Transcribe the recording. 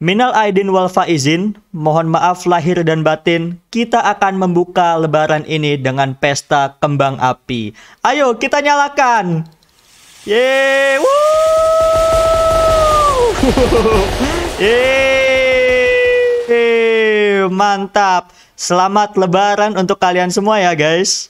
Minal Aidin wal Faizin, mohon maaf lahir dan batin, kita akan membuka lebaran ini dengan pesta kembang api. Ayo kita nyalakan! Yeay! Yeay! Mantap! Selamat lebaran untuk kalian semua ya guys!